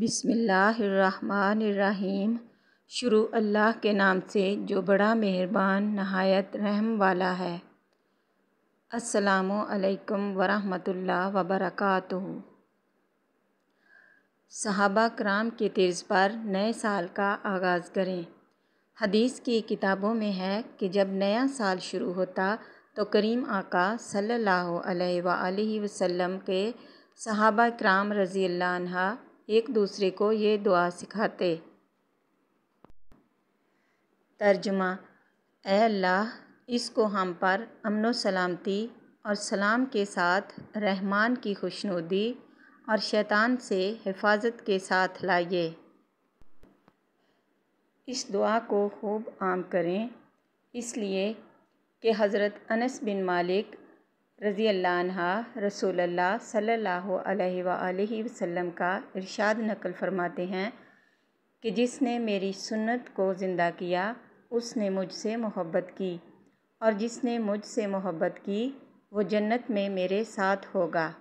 बिसमीम शुरू अल्लाह के नाम से जो बड़ा मेहरबान नहायत रहम वाला है असलकम वरहमतुल्ला वबरक सहाबा कराम के तर्ज पर नए साल का आगाज़ करें हदीस की किताबों में है कि जब नया साल शुरू होता तो करीम आका सल्लल्लाहु अलैहि वसल्लम के सहाबा कराम रज़ी अल्लाह एक दूसरे को ये दुआ सिखाते तर्जुमा अल्लाह इसको हम पर अमन सलामती और सलाम के साथ रहमान की खुशनुदी और शैतान से हिफाजत के साथ लाइए इस दुआ को खूब आम करें इसलिए कि हज़रत अनस बिन मालिक रज़ी अल्लाह अल्लाह सल्लल्लाहु अलैहि वआलैहि वसल्लम का इरशाद नकल फरमाते हैं कि जिसने मेरी सुन्नत को ज़िंदा किया उसने मुझसे मोहब्बत की और जिसने मुझसे मोहब्बत की वो जन्नत में मेरे साथ होगा